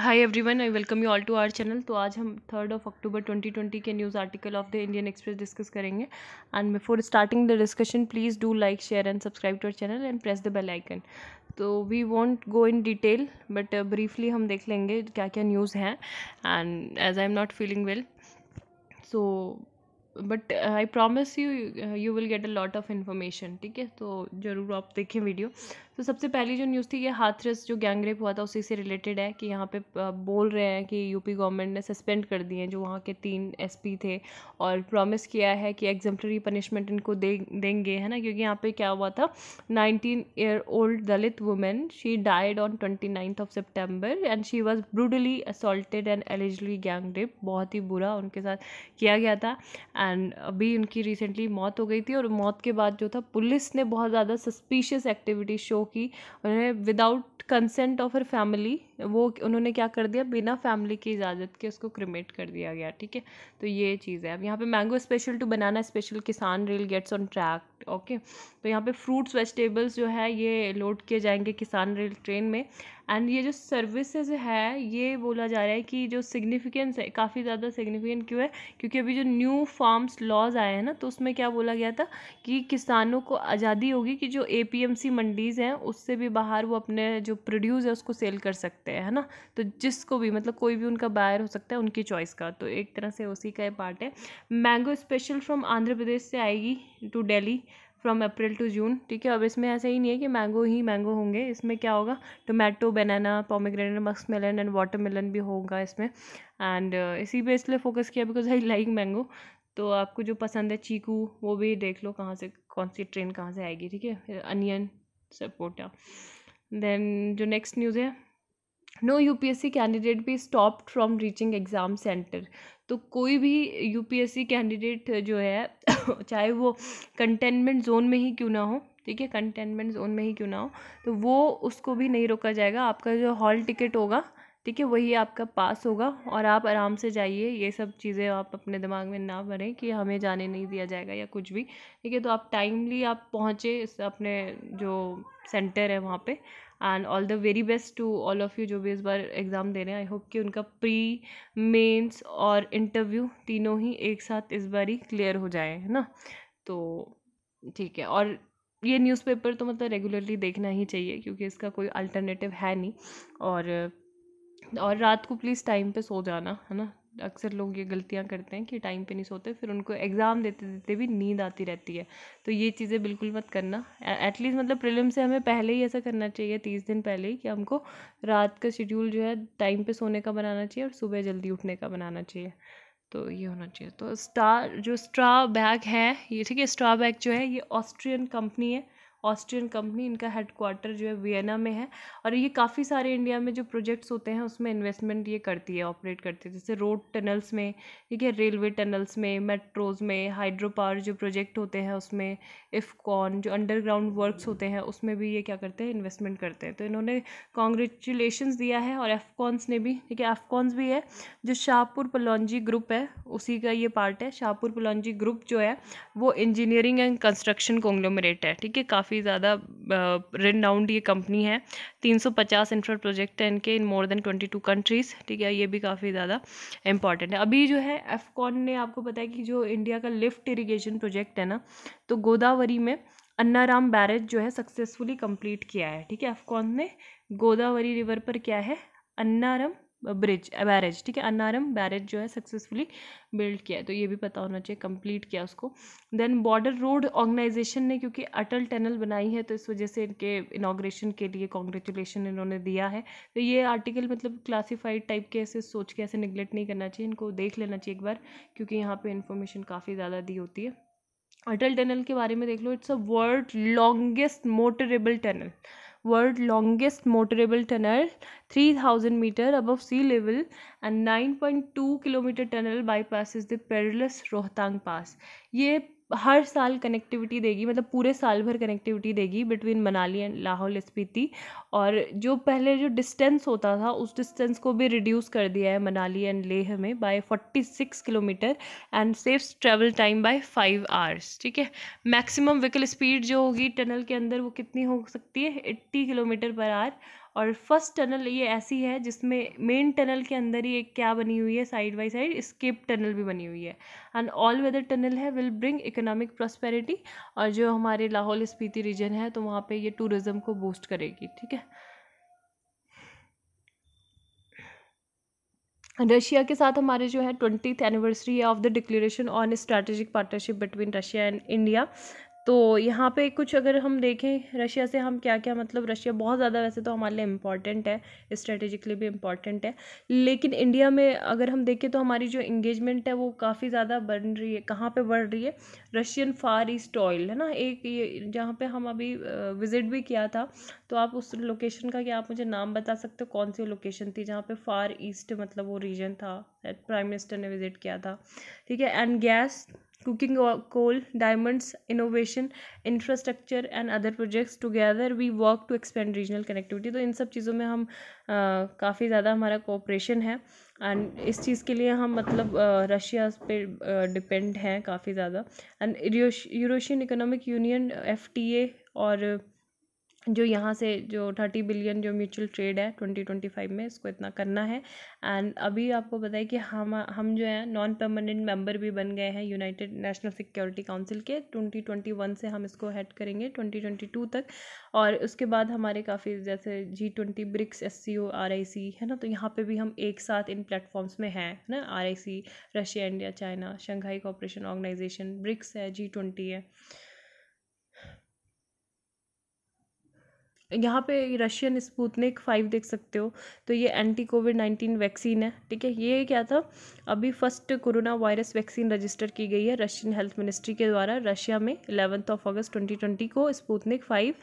Hi everyone I welcome you all to our channel तो आज हम थर्ड ऑफ अक्टूबर 2020 के news article of the Indian Express discuss करेंगे and before starting the discussion please do like share and subscribe to our channel and press the bell icon तो we won't go in detail but briefly हम देख लेंगे क्या क्या news हैं and as I am not feeling well so but I promise you you will get a lot of information ठीक है तो ज़रूर आप देखें वीडियो तो सबसे पहली जो न्यूज़ थी ये हाथरस जो गैंगरेप हुआ था उसी से रिलेटेड है कि यहाँ पे बोल रहे हैं कि यूपी गवर्नमेंट ने सस्पेंड कर दिए हैं जो वहाँ के तीन एसपी थे और प्रॉमिस किया है कि एग्जाम्प्लरी पनिशमेंट इनको दे देंगे है ना क्योंकि यहाँ पे क्या हुआ था nineteen year old Dalit women she died on twenty ninth of September and she was brutally assaulted and allegedly gangrape बहुत ही बुरा उनके साथ किया गया था एंड अभी उनकी रिसेंटली मौत हो गई थी और मौत के बाद जो था पुलिस ने बहुत ज़्यादा सस्पिशियस एक्टिविटी शो की उन्होंने without consent of her family वो उन्होंने क्या कर दिया बिना फैमिली की इजाज़त के उसको क्रिमेट कर दिया गया ठीक है तो ये चीज़ है अब यहाँ पे mango special to banana special Kisan rail gets on track okay तो यहाँ पे फ्रूट्स वेजिटेबल्स जो है ये लोड किए जाएंगे किसान रेल ट्रेन में एंड ये जो सर्विसेज है ये बोला जा रहा है कि जो सिग्निफिकेंस है काफ़ी ज़्यादा सिग्निफिकेंट क्यों है क्योंकि अभी जो न्यू फार्म्स लॉज आए हैं ना तो उसमें क्या बोला गया था कि किसानों को आज़ादी होगी कि जो ए मंडीज़ हैं उससे भी बाहर वो अपने जो प्रोड्यूस है उसको सेल कर सकते हैं है ना तो जिसको भी मतलब कोई भी उनका बायर हो सकता है उनकी चॉइस का तो एक तरह से उसी का पार्ट है mango special from Andhra Pradesh से आएगी to Delhi from April to June ठीक है अब इसमें ऐसा ही नहीं है कि मैंगो ही मैंगो होंगे इसमें क्या होगा टोमेटो बनाना पॉमीग्रेनेट मक्स मेलन एंड वाटर मेलन भी होगा इसमें एंड uh, इसी पे इसलिए फोकस किया बिकॉज आई लाइक मैंगो तो आपको जो पसंद है चीकू वो भी देख लो कहाँ से कौन सी ट्रेन कहाँ से आएगी ठीक है अनियन सपोटा देन जो नेक्स्ट न्यूज़ है no UPSC candidate be stop from reaching exam centre तो कोई भी यूपीएससी कैंडिडेट जो है चाहे वो कंटेनमेंट जोन में ही क्यों ना हो ठीक है कंटेनमेंट जोन में ही क्यों ना हो तो वो उसको भी नहीं रोका जाएगा आपका जो हॉल टिकट होगा ठीक है वही आपका पास होगा और आप आराम से जाइए ये सब चीज़ें आप अपने दिमाग में ना भरें कि हमें जाने नहीं दिया जाएगा या कुछ भी ठीक है तो आप टाइमली आप पहुँचे अपने जो सेंटर है वहाँ पर and all the very best to all of you जो भी इस बार एग्ज़ाम दे रहे हैं आई होप कि उनका प्री मेंस और इंटरव्यू तीनों ही एक साथ इस बार ही क्लियर हो जाए है ना तो ठीक है और ये न्यूज़पेपर तो मतलब रेगुलरली देखना ही चाहिए क्योंकि इसका कोई अल्टरनेटिव है नहीं और और रात को प्लीज़ टाइम पे सो जाना है ना अक्सर लोग ये गलतियाँ करते हैं कि टाइम पे नहीं सोते फिर उनको एग्ज़ाम देते देते भी नींद आती रहती है तो ये चीज़ें बिल्कुल मत करना एटलीस्ट मतलब प्रिलिम से हमें पहले ही ऐसा करना चाहिए तीस दिन पहले ही कि हमको रात का शेड्यूल जो है टाइम पर सोने का बनाना चाहिए और सुबह जल्दी उठने का बनाना चाहिए तो ये होना चाहिए तो स्टार जो स्ट्रा बैग है ये ठीक है स्ट्रा बैग जो है ये ऑस्ट्रियन कंपनी है ऑस्ट्रियन कंपनी इनका हेडक्वार्टर जो है वियना में है और ये काफ़ी सारे इंडिया में जो प्रोजेक्ट्स होते हैं उसमें इन्वेस्टमेंट ये करती है ऑपरेट करती है जैसे रोड टनल्स में ठीक है रेलवे टनल्स में मेट्रोज़ में हाइड्रो पावर जो प्रोजेक्ट होते हैं उसमें इफ़कॉन जो अंडरग्राउंड वर्कस होते हैं उसमें भी ये क्या करते हैं इन्वेस्टमेंट करते हैं तो इन्होंने कॉन्ग्रेचुलेशन दिया है और एफ़कॉन्स ने भी ठीक है एफ़कॉन्स भी है जो शाहपुर पलौजी ग्रुप है उसी का ये पार्ट है शाहपुर पलौजी ग्रुप जो है वो इंजीनियरिंग एंड कंस्ट्रक्शन कॉन्ग्लोमरेट है ठीक है काफ़ी काफ़ी ज़्यादा रेनाउंड ये कंपनी है 350 इंफ्रा प्रोजेक्ट हैं इनके इन मोर देन 22 कंट्रीज़ ठीक है ये भी काफ़ी ज़्यादा इंपॉर्टेंट है अभी जो है एफकॉन ने आपको बताया कि जो इंडिया का लिफ्ट इरीगेशन प्रोजेक्ट है ना तो गोदावरी में अन्नाराम बैरेज जो है सक्सेसफुली कंप्लीट किया है ठीक है एफकॉन ने गोदावरी रिवर पर क्या है अन्नाराम ब्रिज बैरेज ठीक है अन्नारम बैरेज जो है सक्सेसफुली बिल्ड किया है तो ये भी पता होना चाहिए कंप्लीट किया उसको देन बॉर्डर रोड ऑर्गेनाइजेशन ने क्योंकि अटल टनल बनाई है तो इस वजह से इनके इनाग्रेशन के लिए कॉन्ग्रेचुलेशन इन्होंने दिया है तो ये आर्टिकल मतलब क्लासीफाइड टाइप के ऐसे सोच के ऐसे निगलेक्ट नहीं करना चाहिए इनको देख लेना चाहिए एक बार क्योंकि यहाँ पर इन्फॉर्मेशन काफ़ी ज़्यादा दी होती है अटल टनल के बारे में देख लो it's a world longest motorable tunnel world longest motorable tunnel 3000 meter above sea level and 9.2 kilometer tunnel bypasses the perilous rohtang pass हर साल कनेक्टिविटी देगी मतलब पूरे साल भर कनेक्टिविटी देगी बिटवीन मनाली एंड लाहौल स्पीति और जो पहले जो डिस्टेंस होता था उस डिस्टेंस को भी रिड्यूस कर दिया है मनाली एंड लेह में बाय सिक्स किलोमीटर एंड सेफ्स travel time by five hours ठीक है मैक्सिमम व्हीकल स्पीड जो होगी टनल के अंदर वो कितनी हो सकती है एट्टी किलोमीटर पर आवर और फर्स्ट टनल ये ऐसी है जिसमें मेन टनल के अंदर ही एक क्या बनी हुई है side by side escape tunnel भी बनी हुई है एंड ऑल वेदर टनल है विल ब्रिंग इकोनॉमिक प्रॉस्पेरिटी और जो हमारे लाहौल स्पीति रीजन है तो वहाँ पर ये टूरिज़्म को बूस्ट करेगी ठीक है रशिया के साथ हमारे जो है twenty anniversary of the declaration on strategic partnership between Russia and India तो यहाँ पे कुछ अगर हम देखें रशिया से हम क्या क्या मतलब रशिया बहुत ज़्यादा वैसे तो हमारे लिए इम्पॉर्टेंट है स्ट्रेटेजिकली भी इम्पॉर्टेंट है लेकिन इंडिया में अगर हम देखें तो हमारी जो इंगेजमेंट है वो काफ़ी ज़्यादा बढ़ रही है कहाँ पे बढ़ रही है रशियन फार ईस्ट ऑयल है ना एक ये जहाँ पर हम अभी विज़िट भी किया था तो आप उस लोकेशन का क्या आप मुझे नाम बता सकते हो कौन सी लोकेशन थी जहाँ पर फार ईस्ट मतलब वो रीजन था प्राइम मिनिस्टर ने विज़िट किया था ठीक है and gas cooking coal, diamonds, innovation, infrastructure and other projects together we work to expand regional connectivity तो इन सब चीज़ों में हम काफ़ी ज़्यादा हमारा कोऑपरेशन है एंड इस चीज़ के लिए हम मतलब रशिया पे डिपेंड हैं काफ़ी ज़्यादा and Eurasian economic union F और जो यहाँ से जो थर्टी बिलियन जो म्यूचुअल ट्रेड है ट्वेंटी ट्वेंटी फाइव में इसको इतना करना है एंड अभी आपको पता है कि हम हम जो है नॉन परमानेंट मेंबर भी बन गए हैं यूनाइटेड नेशनल सिक्योरिटी काउंसिल के ट्वेंटी ट्वेंटी वन से हम इसको हेड करेंगे ट्वेंटी ट्वेंटी टू तक और उसके बाद हमारे काफ़ी जैसे G twenty BRICS S C O R I C है ना तो यहाँ पर भी हम एक साथ इन प्लेटफॉर्म्स में हैं है ना R I C Russia India China Shanghai cooperation organisation BRICS है जी ट्वेंटी है यहाँ पे रशियन स्पूतनिक फाइव देख सकते हो तो ये एंटी कोविड नाइन्टीन वैक्सीन है ठीक है ये क्या था अभी first corona virus vaccine register की गई है रशियन हेल्थ मिनिस्ट्री के द्वारा रशिया में eleventh of August twenty twenty को स्पूतनिक फाइव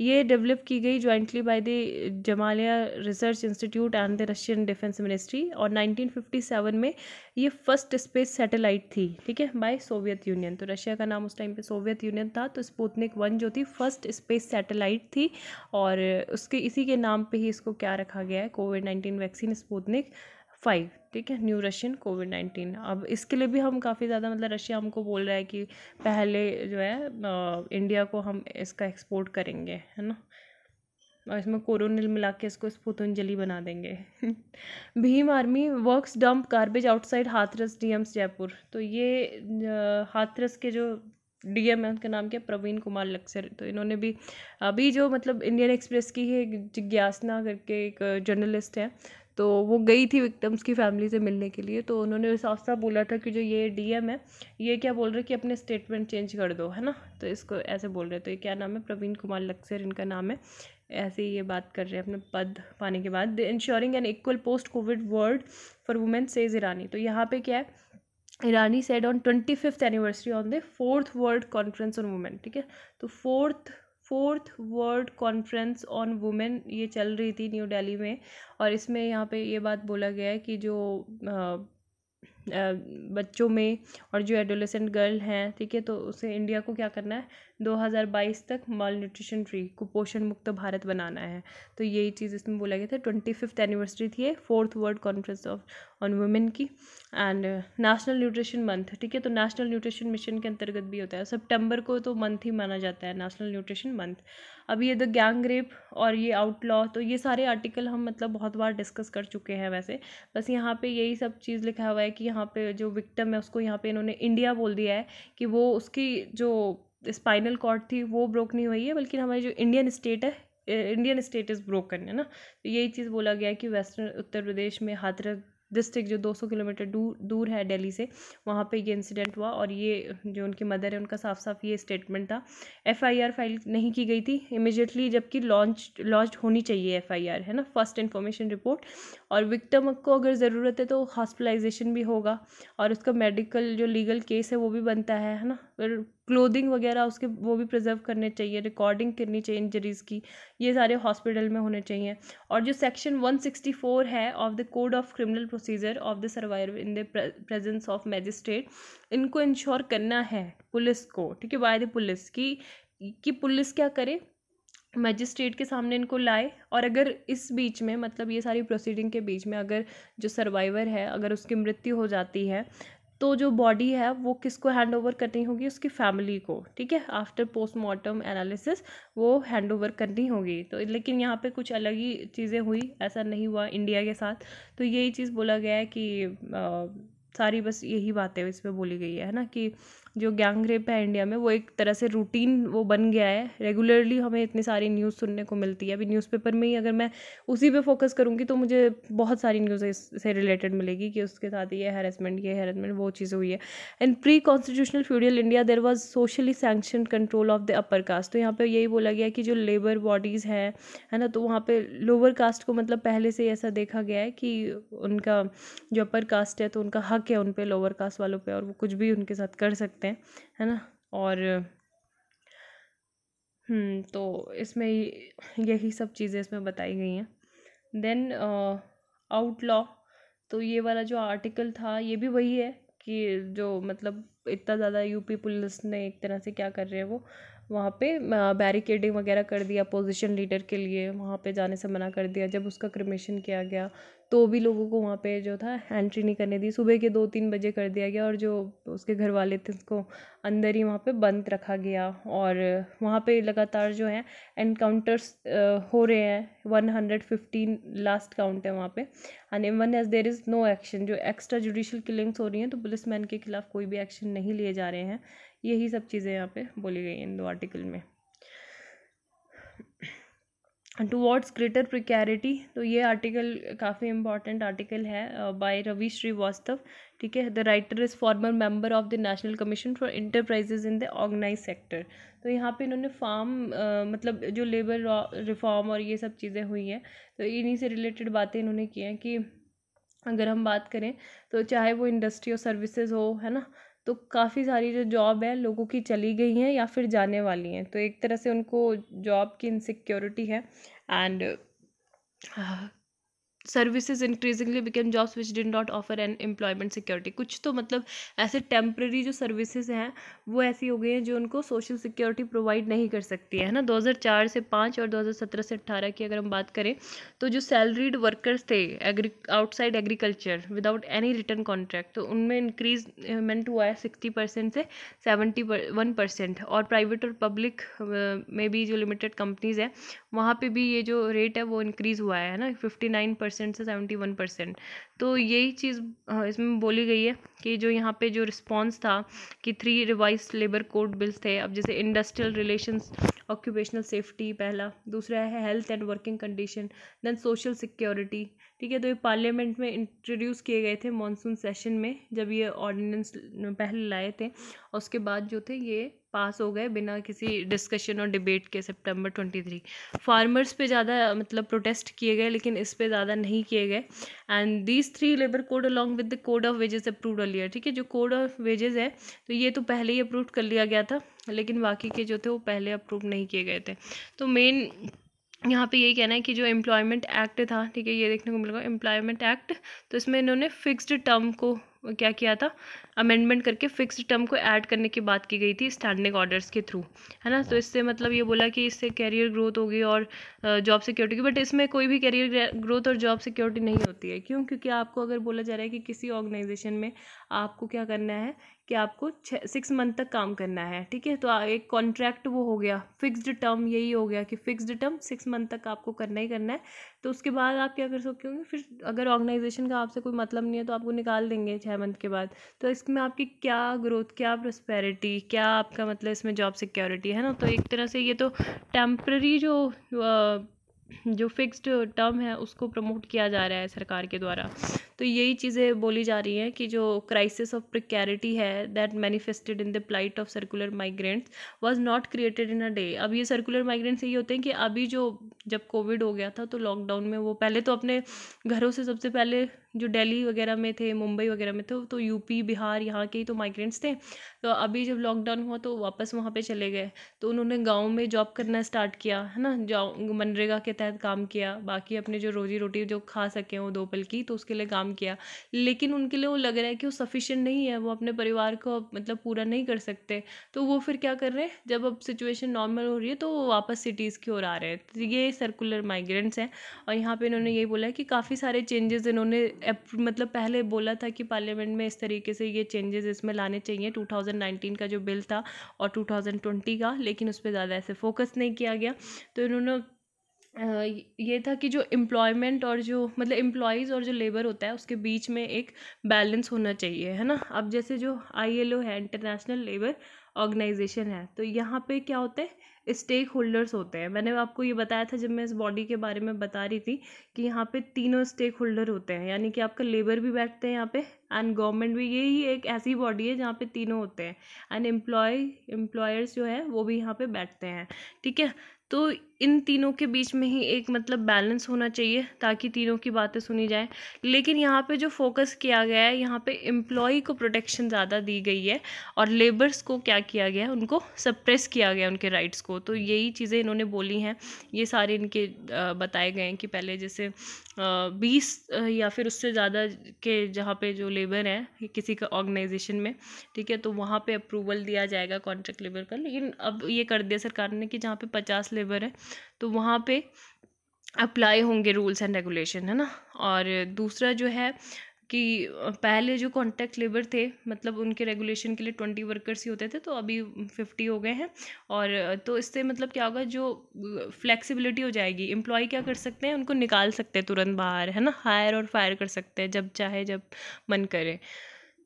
ये डेवलप की गई jointly by the Gamaleya research institute and the Russian defence ministry और नाइनटीन फिफ्टी सेवन में ये फर्स्ट स्पेस सेटेलाइट थी ठीक है बाय सोवियत यूनियन तो रशिया का नाम उस टाइम पे सोवियत यूनियन था तो स्पूतनिक वन जो थी फर्स्ट स्पेस सेटेलाइट थी और और उसके इसी के नाम पे ही इसको क्या रखा गया है covid nineteen vaccine Sputnik five ठीक है न्यू रशियन कोविड नाइन्टीन अब इसके लिए भी हम काफ़ी ज़्यादा मतलब रशिया हमको बोल रहा है कि पहले जो है आ, इंडिया को हम इसका एक्सपोर्ट करेंगे है ना और इसमें कोरोनिल मिला के इसको स्पुतंजलि बना देंगे Bhim army works dump garbage outside Hathras DM's Jaipur तो ये हाथरस के जो डीएम है उनका नाम क्या प्रवीण कुमार लक्सर तो इन्होंने भी अभी जो मतलब इंडियन एक्सप्रेस की है जिज्ञासना करके एक जर्नलिस्ट है तो वो गई थी विक्टम्स की फैमिली से मिलने के लिए तो उन्होंने साफ साफ बोला था कि जो ये डीएम है ये क्या बोल रहे कि अपने स्टेटमेंट चेंज कर दो है ना तो इसको ऐसे बोल रहे तो ये क्या नाम है प्रवीण कुमार लक्सर इनका नाम है ऐसे ही ये बात कर रहे हैं अपने पद पाने के बाद ensuring an equal post covid world for women says Irani तो यहाँ पे क्या है Irani said on twenty fifth anniversary on the fourth world conference on women ठीक है तो fourth fourth world conference on women ये चल रही थी न्यू दिल्ली में और इसमें यहाँ पे ये बात बोला गया है कि जो बच्चों में और जो एडोलेसेंट गर्ल हैं ठीक है तो उसे इंडिया को क्या करना है दो हज़ार बाईस तक माल न्यूट्रिशन फ्री कुपोषण मुक्त भारत बनाना है तो यही चीज़ इसमें बोला गया था ट्वेंटी फिफ्थ एनिवर्सरी थी fourth world conference of on women की एंड नेशनल न्यूट्रिशन मंथ ठीक है तो नेशनल न्यूट्रिशन मिशन के अंतर्गत भी होता है सेप्टेम्बर को तो मंथ ही माना जाता है नेशनल न्यूट्रिशन मंथ अब ये द गैंग रेप और ये आउटलॉ तो ये सारे आर्टिकल हम मतलब बहुत बार डिस्कस कर चुके हैं वैसे बस यहाँ पे यही सब चीज़ लिखा हुआ है कि यहाँ पे जो विक्टम है उसको यहाँ पे इन्होंने इंडिया बोल दिया है कि वो उसकी जो स्पाइनल कॉर्ड थी वो ब्रोक नहीं हुई है बल्कि हमारी जो इंडियन स्टेट है इंडियन स्टेट इज़ ब्रोकन है ना तो यही चीज़ बोला गया है कि वेस्टर्न उत्तर प्रदेश में हाथरस डिस्ट्रिक्ट जो 200 किलोमीटर दूर दूर है दिल्ली से वहाँ पे ये इंसिडेंट हुआ और ये जो उनकी मदर है उनका साफ साफ ये स्टेटमेंट था एफआईआर फाइल नहीं की गई थी इमिजिएटली जबकि लॉन्च लॉन्च होनी चाहिए एफआईआर है ना फर्स्ट इन्फॉर्मेशन रिपोर्ट और विक्टम को अगर ज़रूरत है तो हॉस्पिटलाइजेशन भी होगा और उसका मेडिकल जो लीगल केस है वो भी बनता है है ना फिर क्लोदिंग वगैरह उसके वो भी प्रिजर्व करने चाहिए रिकॉर्डिंग करनी चाहिए इंजरीज़ की ये सारे हॉस्पिटल में होने चाहिए और जो सेक्शन 164 है of the code of criminal procedure of the survivor in the presence of magistrate इनको इंश्योर करना है पुलिस को ठीक है बाय द पुलिस की कि पुलिस क्या करे मजिस्ट्रेट के सामने इनको लाए और अगर इस बीच में मतलब ये सारी प्रोसीडिंग के बीच में अगर जो सर्वाइवर है अगर उसकी मृत्यु हो जाती है तो जो बॉडी है वो किसको हैंड ओवर करनी होगी उसकी फैमिली को ठीक है आफ्टर पोस्टमार्टम एनालिसिस वो हैंड ओवर करनी होगी तो लेकिन यहाँ पे कुछ अलग ही चीज़ें हुई ऐसा नहीं हुआ इंडिया के साथ तो यही चीज़ बोला गया है कि आ, सारी बस यही बातें इसमें बोली गई है ना कि जो गैंग रेप है इंडिया में वो एक तरह से रूटीन वो बन गया है रेगुलरली हमें इतनी सारी न्यूज़ सुनने को मिलती है अभी न्यूज़पेपर में ही अगर मैं उसी पे फोकस करूँगी तो मुझे बहुत सारी न्यूज़ से रिलेटेड मिलेगी कि उसके साथ ये हेरासमेंट ये हेरासमेंट वो चीज़ें हुई है and pre constitutional feudal India there was socially sanction control of the upper caste तो यहाँ पर यही बोला गया कि जो लेबर बॉडीज़ हैं है ना तो वहाँ पर लोअर कास्ट को मतलब पहले से ऐसा देखा गया है कि उनका जो अपर कास्ट है तो उनका हक है उन पर लोअर कास्ट वालों पर और वो कुछ भी उनके साथ कर सकते सकते हैं है ना और हम्म, तो इसमें यही सब चीज़ें इसमें बताई गई हैं देन आउटलॉ तो ये वाला जो आर्टिकल था ये भी वही है कि जो मतलब इतना ज़्यादा यूपी पुलिस ने एक तरह से क्या कर रहे हैं वो वहाँ पे बैरिकेडिंग वगैरह कर दिया अपोजिशन लीडर के लिए वहाँ पे जाने से मना कर दिया जब उसका क्रिमेशन किया गया तो भी लोगों को वहाँ पे जो था एंट्री नहीं करने दी सुबह के दो तीन बजे कर दिया गया और जो उसके घर वाले थे उसको अंदर ही वहाँ पे बंद रखा गया और वहाँ पे लगातार जो है एनकाउंटर्स हो रहे हैं one hundred fifteen last count है वहाँ पे and one as there is no action जो एक्स्ट्रा जुडिशल किलिंग्स हो रही हैं तो पुलिस मैन के खिलाफ कोई भी एक्शन नहीं लिए जा रहे हैं यही सब चीज़ें यहाँ पे बोली गई हैं इन दो आर्टिकल में टूवर्ड्स ग्रेटर प्रिकैरिटी तो ये आर्टिकल काफ़ी इंपॉर्टेंट आर्टिकल है बाय रवि श्रीवास्तव ठीक है the writer is former member of the national commission for enterprises in the organise sector तो यहाँ पे इन्होंने फार्म मतलब जो लेबर रिफॉर्म और ये सब चीज़ें हुई हैं तो इन्हीं से रिलेटेड बातें इन्होंने की हैं कि अगर हम बात करें तो चाहे वो इंडस्ट्री और सर्विसेज हो है ना तो काफ़ी सारी जो जॉब है लोगों की चली गई हैं या फिर जाने वाली हैं तो एक तरह से उनको जॉब की इनसिक्योरिटी है and services increasingly become jobs which did not offer an employment security कुछ तो मतलब ऐसे टेम्प्रेरी जो सर्विसेज हैं वो ऐसी हो गई हैं जो उनको सोशल सिक्योरिटी प्रोवाइड नहीं कर सकती है ना 2004 से पाँच और 2017 से 18 की अगर हम बात करें तो जो सैलरीड वर्कर्स थे agri outside agriculture without any written contract तो उनमें इंक्रीजमेंट हुआ है सिक्सटी परसेंट से सेवेंटी वन परसेंट और प्राइवेट और पब्लिक में भी जो लिमिटेड कंपनीज़ हैं वहाँ पर भी ये जो रेट है वो इंक्रीज़ हुआ है ना फिफ्टी नाइन परसेंट परसेंट से सेवेंटी वन परसेंट तो यही चीज़ इसमें बोली गई है कि जो यहाँ पे जो रिस्पॉन्स था कि three revise labour code bills थे अब जैसे इंडस्ट्रियल रिलेशंस ऑक्यूपेशनल सेफ्टी पहला दूसरा है health and working condition then social security ठीक है तो ये पार्लियामेंट में इंट्रोड्यूस किए गए थे मानसून सेशन में जब ये ऑर्डिनेंस पहले लाए थे और उसके बाद जो थे ये पास हो गए बिना किसी डिस्कशन और डिबेट के सितंबर 23 फार्मर्स पे ज़्यादा मतलब प्रोटेस्ट किए गए लेकिन इस पे ज़्यादा नहीं किए गए and these three labour code along with the code of wages approve earlier ठीक है जो कोड ऑफ वेजेस है तो ये तो पहले ही अप्रूव कर लिया गया था लेकिन बाकी के जो थे वो पहले अप्रूव नहीं किए गए थे तो मेन यहाँ पे यही कहना है कि जो एम्प्लॉयमेंट एक्ट था ठीक है ये देखने को मिलेगा एम्प्लॉयमेंट एक्ट तो इसमें इन्होंने फिक्स्ड टर्म को क्या किया था अमेंडमेंट करके फिक्स टर्म को ऐड करने की बात की गई थी स्टैंडिंग ऑर्डर्स के थ्रू है ना तो हाँ। इससे मतलब ये बोला कि इससे कैरियर ग्रोथ होगी और जॉब सिक्योरिटी की बट इसमें कोई भी कैरियर ग्रोथ और जॉब सिक्योरिटी नहीं होती है क्यों क्योंकि आपको अगर बोला जा रहा है कि किसी ऑर्गेनाइजेशन में आपको क्या करना है कि आपको छः सिक्स मंथ तक काम करना है ठीक है तो एक कॉन्ट्रैक्ट वो हो गया फिक्स्ड टर्म यही हो गया कि फिक्स्ड टर्म सिक्स मंथ तक आपको करना ही करना है तो उसके बाद आप क्या कर सकते होंगे फिर अगर ऑर्गेनाइजेशन का आपसे कोई मतलब नहीं है तो आपको निकाल देंगे छः मंथ के बाद तो इसमें आपकी क्या ग्रोथ क्या प्रोस्पेरिटी क्या आपका मतलब इसमें जॉब सिक्योरिटी है ना तो एक तरह से ये तो टेम्प्ररी जो जो फिक्स्ड टर्म है उसको प्रमोट किया जा रहा है सरकार के द्वारा तो यही चीज़ें बोली जा रही हैं कि जो क्राइसिस ऑफ प्रिकैरिटी है that manifested in the plight of circular migrants was not created in a day अब ये सर्कुलर माइग्रेंट्स यही होते हैं कि अभी जो जब कोविड हो गया था तो लॉकडाउन में वो पहले तो अपने घरों से सबसे पहले जो दिल्ली वगैरह में थे मुंबई वगैरह में थे तो यूपी बिहार यहाँ के ही तो माइग्रेंट्स थे तो अभी जब लॉकडाउन हुआ तो वापस वहाँ पे चले गए तो उन्होंने गांव में जॉब करना स्टार्ट किया है ना मनरेगा के तहत काम किया बाकी अपने जो रोजी रोटी जो खा सकें वो दो पल की तो उसके लिए काम काम किया लेकिन उनके लिए वो लग रहा है कि वो सफिशेंट नहीं है वो अपने परिवार को मतलब पूरा नहीं कर सकते तो वो फिर क्या कर रहे हैं जब अब सिचुएशन नॉर्मल हो रही है तो वो वापस सिटीज़ की ओर आ रहे हैं तो ये सर्कुलर माइग्रेंट्स हैं और यहाँ पर इन्होंने ये बोला कि काफ़ी सारे चेंजेस इन्होंने मतलब पहले बोला था कि पार्लियामेंट में इस तरीके से ये चेंजेस इसमें लाने चाहिए टू का जो बिल था और टू का लेकिन उस पर ज़्यादा ऐसे फोकस नहीं किया गया तो इन्होंने ये था कि जो एम्प्लॉयमेंट और जो मतलब एम्प्लॉयज़ और जो लेबर होता है उसके बीच में एक बैलेंस होना चाहिए है ना अब जैसे जो आईएलओ है इंटरनेशनल लेबर ऑर्गेनाइजेशन है तो यहाँ पे क्या होते हैं स्टेक होल्डर्स होते हैं मैंने आपको ये बताया था जब मैं इस बॉडी के बारे में बता रही थी कि यहाँ पे तीनों स्टेक होल्डर होते हैं यानी कि आपका लेबर भी बैठते हैं यहाँ पे एंड गवर्नमेंट भी यही एक ऐसी बॉडी है जहाँ पे तीनों होते हैं एंड एम्प्लॉय एम्प्लॉयर्स जो है वो भी यहाँ पे बैठते हैं ठीक है तो इन तीनों के बीच में ही एक मतलब बैलेंस होना चाहिए ताकि तीनों की बातें सुनी जाए लेकिन यहाँ पे जो फोकस किया गया है यहाँ पे एम्प्लॉई को प्रोटेक्शन ज़्यादा दी गई है और लेबर्स को क्या किया गया है उनको सप्रेस किया गया उनके राइट्स को तो यही चीज़ें इन्होंने बोली हैं ये सारे इनके बताए गए हैं कि पहले जैसे बीस या फिर उससे ज़्यादा के जहाँ पे जो लेबर हैं किसी का ऑर्गेनाइजेशन में ठीक है तो वहाँ पर अप्रूवल दिया जाएगा कॉन्ट्रैक्ट लेबर का लेकिन अब ये कर दिया सरकार ने कि जहाँ पर पचास लेबर है तो वहाँ पे अप्लाई होंगे रूल्स एंड रेगुलेशन है ना और दूसरा जो है कि पहले जो कॉन्टैक्ट लेबर थे मतलब उनके रेगुलेशन के लिए ट्वेंटी वर्कर्स ही होते थे तो अभी फिफ्टी हो गए हैं और तो इससे मतलब क्या होगा जो फ्लेक्सिबिलिटी हो जाएगी एम्प्लॉय क्या कर सकते हैं उनको निकाल सकते हैं तुरंत बाहर है ना हायर और फायर कर सकते हैं जब चाहे जब मन करे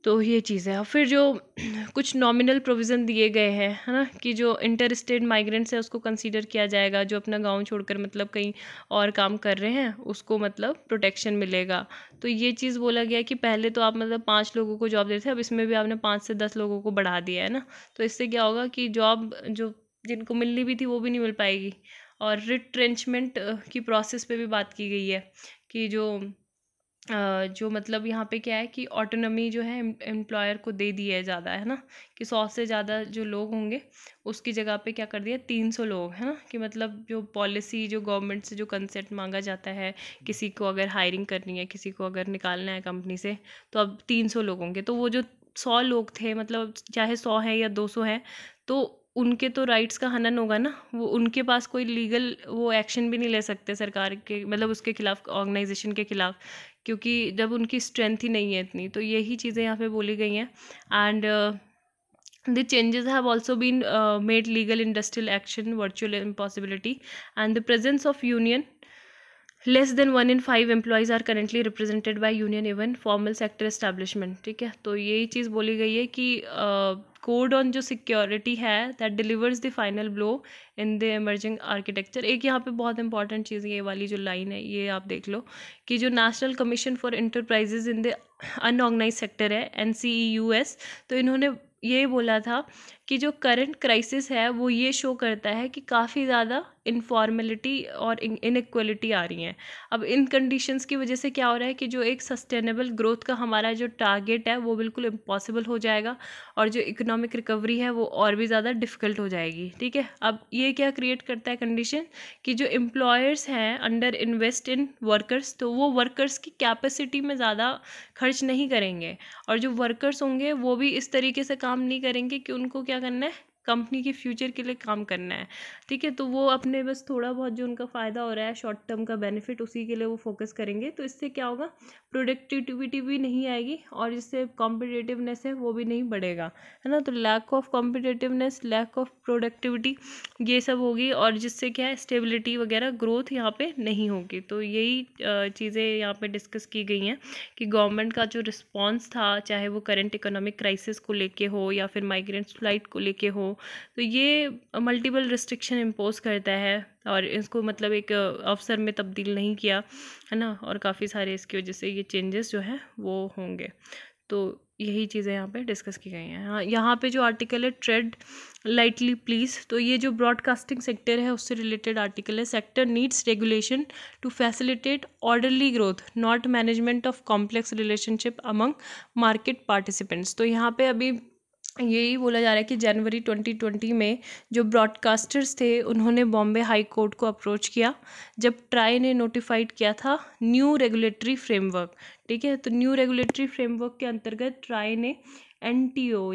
तो ये चीज़ है और फिर जो कुछ नॉमिनल प्रोविज़न दिए गए हैं है ना कि जो इंटर स्टेट माइग्रेंट्स है उसको कंसीडर किया जाएगा जो अपना गांव छोड़कर मतलब कहीं और काम कर रहे हैं उसको मतलब प्रोटेक्शन मिलेगा तो ये चीज़ बोला गया कि पहले तो आप मतलब पाँच लोगों को जॉब देते थे अब इसमें भी आपने पाँच से दस लोगों को बढ़ा दिया है ना तो इससे क्या होगा कि जॉब जो जिनको मिलनी भी थी वो भी नहीं मिल पाएगी और रिट्रेंचमेंट की प्रोसेस पे भी बात की गई है कि जो जो मतलब यहाँ पे क्या है कि ऑटोनमी जो है एम्प्लॉयर को दे दी है ज़्यादा है ना कि सौ से ज़्यादा जो लोग होंगे उसकी जगह पे क्या कर दिया तीन सौ लोग है ना कि मतलब जो पॉलिसी जो गवर्नमेंट से जो कंसेंट मांगा जाता है किसी को अगर हायरिंग करनी है किसी को अगर निकालना है कंपनी से तो अब तीन सौ लोग होंगे तो वो जो सौ लोग थे मतलब चाहे सौ हैं या दो सौ हैं तो उनके तो राइट्स का हनन होगा ना वो उनके पास कोई लीगल वो एक्शन भी नहीं ले सकते सरकार के मतलब उसके खिलाफ ऑर्गेनाइजेशन के खिलाफ क्योंकि जब उनकी स्ट्रेंथ ही नहीं है इतनी तो यही चीज़ें यहाँ पे बोली गई हैं and the changes have also been made legal industrial action virtual impossibility and the presence of union less than one in five employees are currently represented by union even formal sector establishment ठीक है तो यही चीज़ बोली गई है कि uh, code on जो security है that delivers the final blow in the emerging architecture एक यहाँ पे बहुत इंपॉर्टेंट चीज़ ये वाली जो लाइन है ये आप देख लो कि जो national commission for enterprises in the unorganise sector है एन e तो इन्होंने ये बोला था कि जो करंट क्राइसिस है वो ये शो करता है कि काफ़ी ज़्यादा इनफॉर्मेलिटी और इनक्वलिटी आ रही हैं अब इन कंडीशंस की वजह से क्या हो रहा है कि जो एक सस्टेनेबल ग्रोथ का हमारा जो टारगेट है वो बिल्कुल इम्पॉसिबल हो जाएगा और जो इकोनॉमिक रिकवरी है वो और भी ज़्यादा डिफ़िकल्ट हो जाएगी ठीक है अब ये क्या क्रिएट करता है कंडीशन कि जो एम्प्लॉयर्स हैं अंडर इन्वेस्ट इन वर्कर्स तो वो वर्कर्स की कैपेसिटी में ज़्यादा खर्च नहीं करेंगे और जो वर्कर्स होंगे वो भी इस तरीके से काम नहीं करेंगे कि उनको क्या क्या करना है कंपनी के फ्यूचर के लिए काम करना है ठीक है तो वो अपने बस थोड़ा बहुत जो उनका फ़ायदा हो रहा है शॉर्ट टर्म का बेनिफिट उसी के लिए वो फोकस करेंगे तो इससे क्या होगा प्रोडक्टिविटी भी नहीं आएगी और जिससे कॉम्पिटेटिवनेस है वो भी नहीं बढ़ेगा है ना तो lack of competitiveness lack of productivity ये सब होगी और जिससे क्या है स्टेबिलिटी वगैरह ग्रोथ यहाँ पर नहीं होगी तो यही चीज़ें यहाँ पर डिस्कस की गई हैं कि गवर्नमेंट का जो रिस्पॉन्स था चाहे वो करेंट इकोनॉमिक क्राइसिस को लेकर हो या फिर माइग्रेंट फ्लाइट को लेकर हो तो ये मल्टीपल रिस्ट्रिक्शन इम्पोज करता है और इसको मतलब एक अवसर में तब्दील नहीं किया है ना और काफ़ी सारे इसकी वजह से ये चेंजेस जो है वो होंगे तो यही चीज़ें यहाँ पे डिस्कस की गई हैं हाँ, यहाँ पे जो आर्टिकल है ट्रेड लाइटली प्लीज़ तो ये जो ब्रॉडकास्टिंग सेक्टर है उससे रिलेटेड आर्टिकल है sector needs regulation to facilitate orderly growth not management of complex relationship among market participants तो यहाँ पे अभी यही बोला जा रहा है कि जनवरी 2020 में जो ब्रॉडकास्टर्स थे उन्होंने बॉम्बे हाई कोर्ट को अप्रोच किया जब ट्राई ने नोटिफाइड किया था न्यू रेगुलेटरी फ्रेमवर्क ठीक है तो न्यू रेगुलेटरी फ्रेमवर्क के अंतर्गत ट्राई ने एन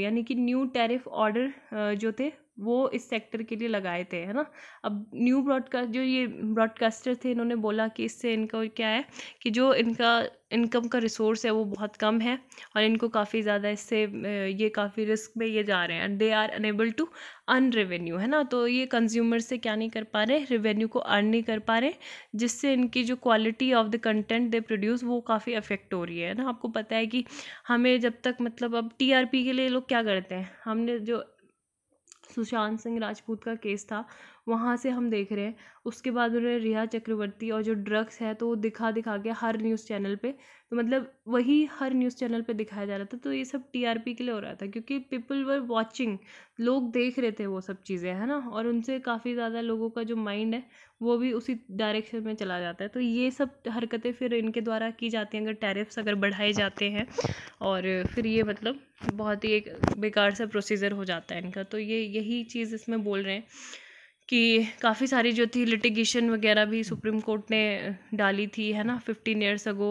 यानी कि न्यू टैरिफ ऑर्डर जो थे वो इस सेक्टर के लिए लगाए थे है ना अब न्यू ब्रॉडकास्ट जो ये ब्रॉडकास्टर थे इन्होंने बोला कि इससे इनका क्या है कि जो इनका इनकम का रिसोर्स है वो बहुत कम है और इनको काफ़ी ज़्यादा इससे ये काफ़ी रिस्क में ये जा रहे हैं and they are unable to earn revenue है ना तो ये कंज्यूमर से क्या नहीं कर पा रहे रेवेन्यू को अर्न नहीं कर पा रहे जिससे इनकी जो quality of the content they produce वो काफ़ी अफेक्ट हो रही है ना आपको पता है कि हमें जब तक मतलब अब टी के लिए लोग क्या करते हैं हमने जो सुशांत सिंह राजपूत का केस था वहाँ से हम देख रहे हैं उसके बाद उन्होंने रिया चक्रवर्ती और जो ड्रग्स है तो वो दिखा दिखा के हर न्यूज़ चैनल पे तो मतलब वही हर न्यूज़ चैनल पे दिखाया जा रहा था तो ये सब टीआरपी के लिए हो रहा था क्योंकि पीपल वर वॉचिंग लोग देख रहे थे वो सब चीज़ें है ना और उनसे काफ़ी ज़्यादा लोगों का जो माइंड है वो भी उसी डायरेक्शन में चला जाता है तो ये सब हरकतें फिर इनके द्वारा की जाती हैं अगर टैरिफ्स अगर बढ़ाए जाते हैं और फिर ये मतलब बहुत ही एक बेकार सा प्रोसीजर हो जाता है इनका तो ये यही चीज़ इसमें बोल रहे हैं कि काफ़ी सारी जो थी लिटिगेशन वगैरह भी सुप्रीम कोर्ट ने डाली थी है ना फिफ्टीन ईयर्स अगो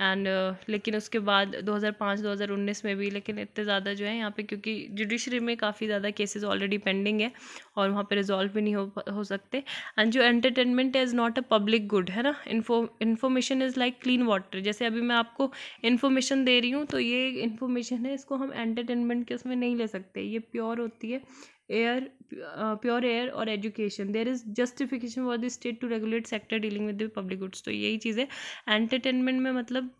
एंड लेकिन उसके बाद 2005-2019 में भी लेकिन इतने ज़्यादा जो है यहाँ पे क्योंकि जुडिशरी में काफ़ी ज़्यादा केसेस ऑलरेडी पेंडिंग है और वहाँ पे रिजॉल्व भी नहीं हो हो सकते एंड जो entertainment is not a public good है ना info information is like clean water जैसे अभी मैं आपको इन्फॉर्मेशन दे रही हूँ तो ये इन्फॉर्मेशन है इसको हम एंटरटेनमेंट के उसमें नहीं ले सकते ये प्योर होती है एयर प्योर एयर और education there is justification for the state to regulate sector dealing with the public goods तो यही चीज़ है में मतलब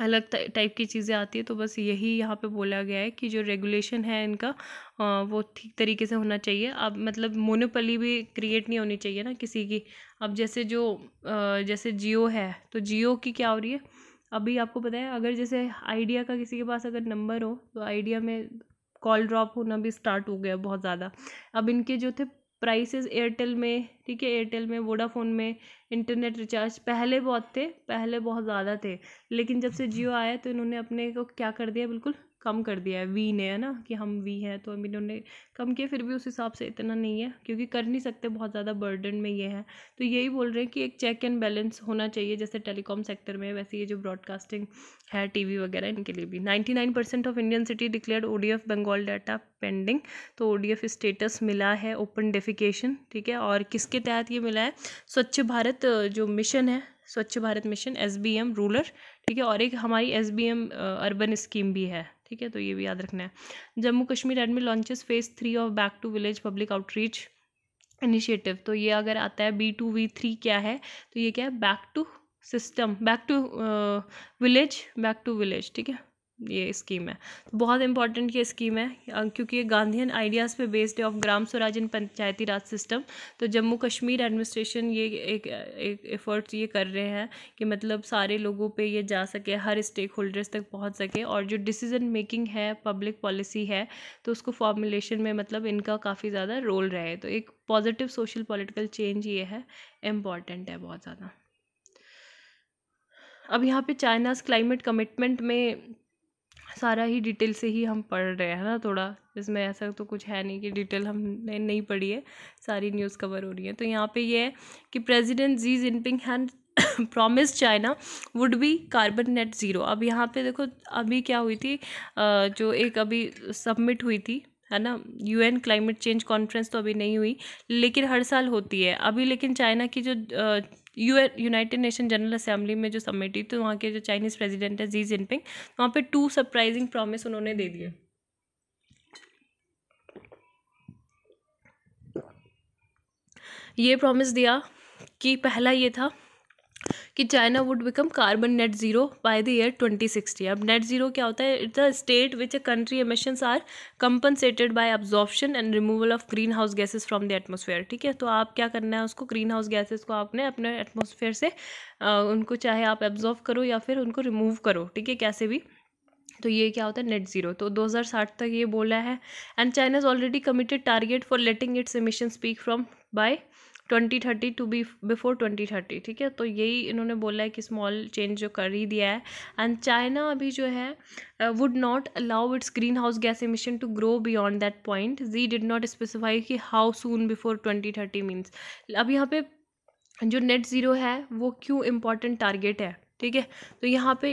अलग टाइप की चीज़ें आती है तो बस यही यहाँ पे बोला गया है कि जो रेगुलेशन है इनका वो ठीक तरीके से होना चाहिए अब मतलब मोनोपली भी क्रिएट नहीं होनी चाहिए ना किसी की अब जैसे जो जैसे जियो है तो जियो की क्या हो रही है अभी आपको पता है अगर जैसे आइडिया का किसी के पास अगर नंबर हो तो आइडिया में कॉल ड्रॉप होना भी स्टार्ट हो गया बहुत ज़्यादा अब इनके जो थे प्राइसेस एयरटेल में ठीक है एयरटेल में वोडाफोन में इंटरनेट रिचार्ज पहले बहुत थे पहले बहुत ज़्यादा थे लेकिन जब से जियो आया तो इन्होंने अपने को क्या कर दिया बिल्कुल कम कर दिया है वी ने है ना कि हम वी हैं तो अभी इन्होंने कम किया फिर भी उस हिसाब से इतना नहीं है क्योंकि कर नहीं सकते बहुत ज़्यादा बर्डन में ये है तो यही बोल रहे हैं कि एक चेक एंड बैलेंस होना चाहिए जैसे टेलीकॉम सेक्टर में वैसे ये जो ब्रॉडकास्टिंग है टी वगैरह इनके लिए भी ninety nine percent of Indian city declared O Bengal data pending तो ओ स्टेटस मिला है ओपन डेफिकेशन ठीक है और किसके तहत ये मिला है स्वच्छ भारत जो मिशन है Swachh Bharat mission S B M rural ठीक है और एक हमारी S B M urban scheme भी है ठीक है तो ये भी याद रखना है Jammu Kashmir admin launches phase three of back to village public outreach initiative तो ये अगर आता है बी टू वी थ्री क्या है तो ये क्या है back to system back to village back to village ठीक है ये स्कीम है तो बहुत इंपॉर्टेंट ये स्कीम है क्योंकि ये गांधीयन आइडियाज़ पे बेस्ड है of Gram Swaraj and Panchayati Raj system तो जम्मू कश्मीर एडमिनिस्ट्रेशन ये एक एक एफर्ट्स ये कर रहे हैं कि मतलब सारे लोगों पे ये जा सके हर स्टेक होल्डर्स तक पहुंच सके और जो डिसीजन मेकिंग है पब्लिक पॉलिसी है तो उसको फॉर्मुलेशन में मतलब इनका काफ़ी ज़्यादा रोल रहे तो एक पॉजिटिव सोशल पॉलिटिकल चेंज ये है इम्पॉर्टेंट है बहुत ज़्यादा अब यहाँ पे चाइनाज क्लाइमेट कमिटमेंट में सारा ही डिटेल से ही हम पढ़ रहे हैं ना थोड़ा इसमें ऐसा तो कुछ है नहीं कि डिटेल हमने नहीं पढ़ी है सारी न्यूज़ कवर हो रही है तो यहाँ पे ये है कि प्रेसिडेंट जी जिनपिंग हैं promise China would be carbon net zero अब यहाँ पे देखो अभी क्या हुई थी जो एक अभी सबमिट हुई थी है ना यूएन क्लाइमेट चेंज कॉन्फ्रेंस तो अभी नहीं हुई लेकिन हर साल होती है अभी लेकिन चाइना की जो U United Nation General Assembly में जो समिट हुई तो वहाँ के जो चाइनीज़ प्रेजिडेंट है जी जिनपिंग वहाँ पर टू सरप्राइजिंग प्रॉमिस उन्होंने दे दिए ये प्रॉमिस दिया कि पहला ये था कि China would become carbon net zero by the year 2060 अब नेट जीरो क्या होता है it's a state which a country emissions are compensated by absorption and removal of greenhouse gases from the atmosphere ठीक है तो आप क्या करना है उसको ग्रीन हाउस गैसेज को आपने अपने एटमोसफेयर से आ, उनको चाहे आप एब्जॉर्व करो या फिर उनको रिमूव करो ठीक है कैसे भी तो ये क्या होता है नेट जीरो तो 2060 तक ये बोला है and China is already committed target for letting its emission speak from by twenty thirty to be before twenty thirty ठीक है तो यही इन्होंने बोला है कि स्मॉल चेंज जो कर ही दिया है एंड चाइना अभी जो है would not allow its greenhouse gas emission to grow beyond that point Xi did not specify कि how soon before twenty thirty means अब यहाँ पे जो नेट ज़ीरो है वो क्यों इम्पॉर्टेंट टारगेट है ठीक है तो यहाँ पे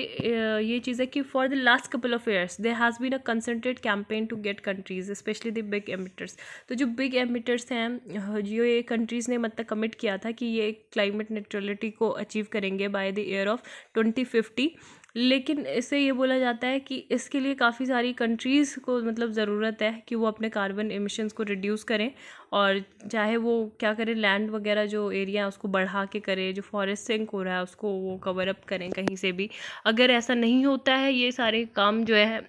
ये चीज़ है कि for the last couple of years they has been a concentrate campaign to get countries specially the big emitters तो जो बिग एमिटर्स हैं हाँ जो ये कंट्रीज़ ने मतलब कमिट किया था कि ये क्लाइमेट न्यूट्रलिटी को अचीव करेंगे by the year of twenty fifty लेकिन इसे ये बोला जाता है कि इसके लिए काफ़ी सारी कंट्रीज़ को मतलब ज़रूरत है कि वो अपने कार्बन इमिशंस को रिड्यूस करें और चाहे वो क्या करें लैंड वगैरह जो एरिया है उसको बढ़ा के करें जो फॉरेस्ट सिंक हो रहा है उसको वो कवर अप करें कहीं से भी अगर ऐसा नहीं होता है ये सारे काम जो है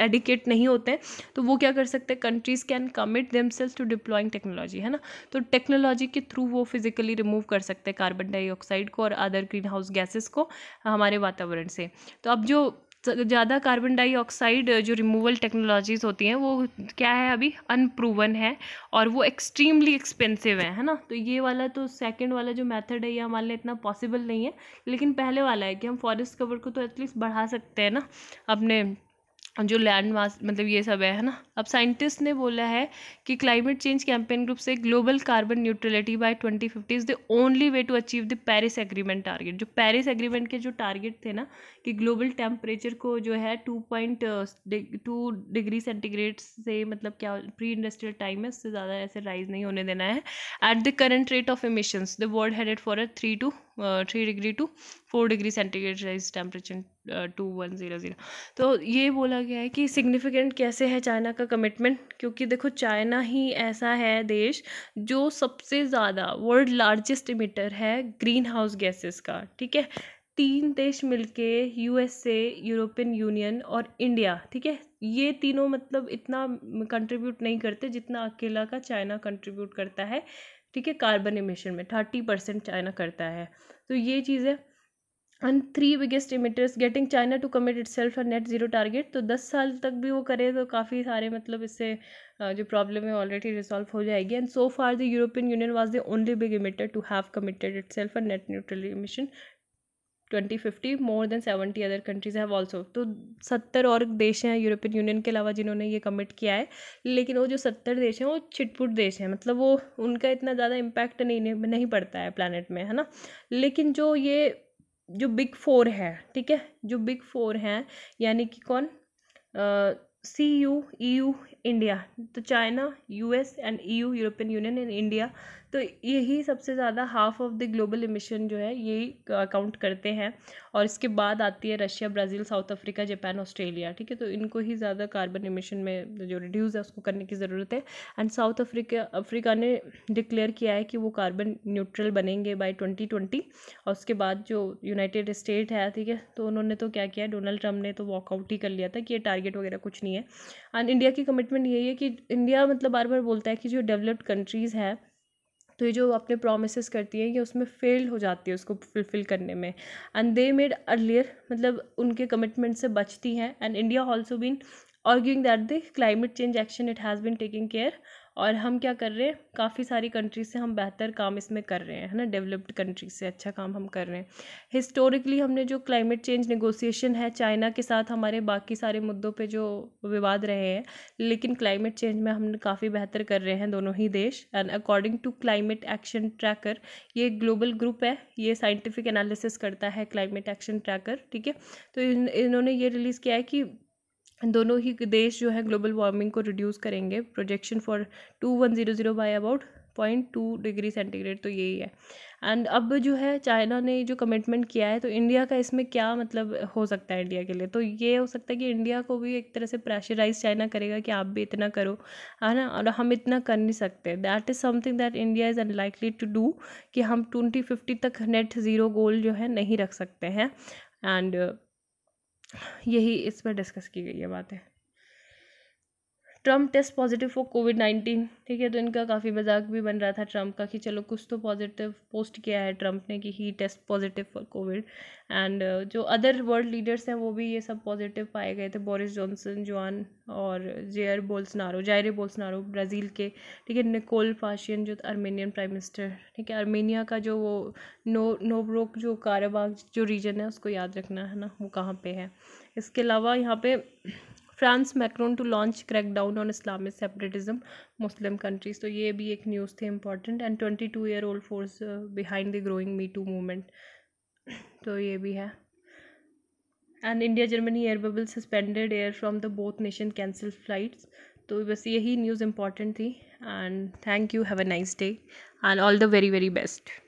एडिकेट नहीं होते हैं तो वो क्या कर सकते हैं countries can commit themselves to deploying technology है ना तो टेक्नोलॉजी के थ्रू वो फिजिकली रिमूव कर सकते हैं कार्बन डाइऑक्साइड को और अदर ग्रीन हाउस गैसेस को हमारे वातावरण से तो अब जो ज़्यादा कार्बन डाइऑक्साइड जो रिमूवल टेक्नोलॉजीज़ होती हैं वो क्या है अभी अनप्रूवन है और वो एक्सट्रीमली एक्सपेंसिव है है ना तो ये वाला तो सेकंड वाला जो मेथड है ये हमारे लिए इतना पॉसिबल नहीं है लेकिन पहले वाला है कि हम फॉरेस्ट कवर को तो एटलीस्ट बढ़ा सकते हैं ना अपने जो लैंड मास मतलब ये सब है ना अब साइंटिस्ट ने बोला है कि क्लाइमेट चेंज कैंपेन ग्रुप से global carbon neutrality by 2050 is the only way to achieve the Paris agreement target जो पेरिस एग्रीमेंट के जो टारगेट थे ना कि ग्लोबल टेम्परेचर को जो है two point two degree centigrade से मतलब क्या प्री इंडस्ट्रियल टाइम है उससे ज़्यादा ऐसे राइज नहीं होने देना है at the current rate of emissions the world headed for a three two three degree to four degree centigrade rise temperature to one zero zero तो ये बोला गया है कि सिग्निफिकेंट कैसे है चाइना का कमिटमेंट क्योंकि देखो चाइना ही ऐसा है देश जो सबसे ज़्यादा वर्ल्ड लार्जेस्ट इमिटर है ग्रीन हाउस गैसेस का ठीक है तीन देश मिलके यूएसए यूरोपियन यूनियन और इंडिया ठीक है ये तीनों मतलब इतना कंट्रीब्यूट नहीं करते जितना अकेला का चाइना कंट्रीब्यूट करता है ठीक है कार्बन इमिशन में थर्टी परसेंट चाइना करता है तो ये चीज़ है and three biggest emitters getting China to commit itself और नेट ज़ीरो टारगेट तो दस साल तक भी वो करे तो काफ़ी सारे मतलब इससे जो प्रॉब्लम है ऑलरेडी रिजॉल्व हो जाएगी and so far the European Union was the only big emitter to have committed itself और net neutral emission twenty fifty more than seventy other countries have also तो सत्तर और देश हैं European union के अलावा जिन्होंने ये कमिट किया है लेकिन वो जो सत्तर देश हैं वो छिटपुट देश हैं मतलब वो उनका इतना ज़्यादा इम्पैक्ट नहीं नहीं पड़ता है प्लानट में है ना लेकिन जो ये जो बिग फोर है ठीक है जो बिग फोर हैं यानी कि कौन सी यू ई यू इंडिया तो China U S and E U European Union and India तो यही सबसे ज़्यादा half of the global emission जो है यही काउंट करते हैं और इसके बाद आती है Russia Brazil South Africa Japan Australia ठीक है तो इनको ही ज़्यादा कार्बन इमिशन में जो रिड्यूज़ है उसको करने की ज़रूरत है एंड साउथ अफ्रीका अफ्रीका ने डिक्लेयर किया है कि वो कार्बन न्यूट्रल बनेंगे बाई ट्वेंटी ट्वेंटी और उसके बाद जो यूनाइटेड स्टेट है ठीक है तो उन्होंने तो क्या किया डोनाल्ड ट्रंप ने तो वॉकआउट ही कर लिया था कि ये टारगेट वगैरह कुछ नहीं है एंड इंडिया की कमिटमेंट यही है कि इंडिया मतलब बार बार बोलता है कि जो डेवलप्ड कंट्रीज़ हैं तो ये जो अपने प्रोमिस करती है ये उसमें फेल हो जाती है उसको फुलफ़िल करने में एंड दे मेड अर्लियर मतलब उनके कमिटमेंट से बचती हैं and India also been arguing that the climate change action it has been taking care और हम क्या कर रहे हैं काफ़ी सारी कंट्री से हम बेहतर काम इसमें कर रहे हैं है ना डेवलप्ड कंट्री से अच्छा काम हम कर रहे हैं हिस्टोरिकली हमने जो क्लाइमेट चेंज नेगोशिएशन है चाइना के साथ हमारे बाकी सारे मुद्दों पे जो विवाद रहे हैं लेकिन क्लाइमेट चेंज में हम काफ़ी बेहतर कर रहे हैं दोनों ही देश and according to climate action tracker ये ग्लोबल ग्रुप है ये साइंटिफिक एनालिसिस करता है क्लाइमेट एक्शन ट्रैकर ठीक है तो इन, इन्होंने ये रिलीज़ किया है कि दोनों ही देश जो है ग्लोबल वार्मिंग को रिड्यूस करेंगे projection for two one zero zero by about point two degree centigrade तो यही है एंड अब जो है चाइना ने जो कमिटमेंट किया है तो इंडिया का इसमें क्या मतलब हो सकता है इंडिया के लिए तो ये हो सकता है कि इंडिया को भी एक तरह से प्रेशराइज चाइना करेगा कि आप भी इतना करो है ना और हम इतना कर नहीं सकते that is something that India is unlikely to do कि हम ट्वेंटी फिफ्टी तक नेट ज़ीरो गोल जो है नहीं रख सकते हैं एंड यही इस पर डिस्कस की गई है बातें Trump test positive for Covid nineteen ठीक है तो इनका काफ़ी मजाक भी बन रहा था ट्रम्प का कि चलो कुछ तो पॉजिटिव पोस्ट किया है ट्रम्प ने कि ही test positive for Covid and जो अदर वर्ल्ड लीडर्स हैं वो भी ये सब पॉजिटिव पाए गए थे बोरिस जॉनसन जॉन और Jair Bolsonaro Jair Bolsonaro Brazil के ठीक है निकोल पाशियन जो अर्मेनियन प्राइम मिनिस्टर ठीक है अर्मेनिया का जो वो नो नोब्रोक जो काराबाग जो रीजन है उसको याद रखना है ना वो कहाँ पे है इसके अलावा यहाँ पे France Macron to launch crackdown on Islamic separatism Muslim countries तो ये भी एक न्यूज़ थी important and twenty two year old force behind the growing me too movement तो ये भी है and India Germany air bubble suspended air from the both nation cancel flights तो बस यही न्यूज़ इम्पॉर्टेंट थी and thank you have a nice day and all the very very best